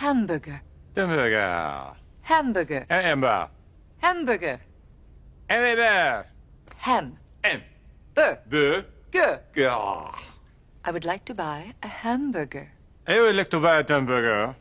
Hamburger. Hamburger. Hamburger. Hamburger. Hamburger. Hamburger. Ham. Ham. Bur. Bur. Gur. I would like to buy a hamburger. I would like to buy a hamburger.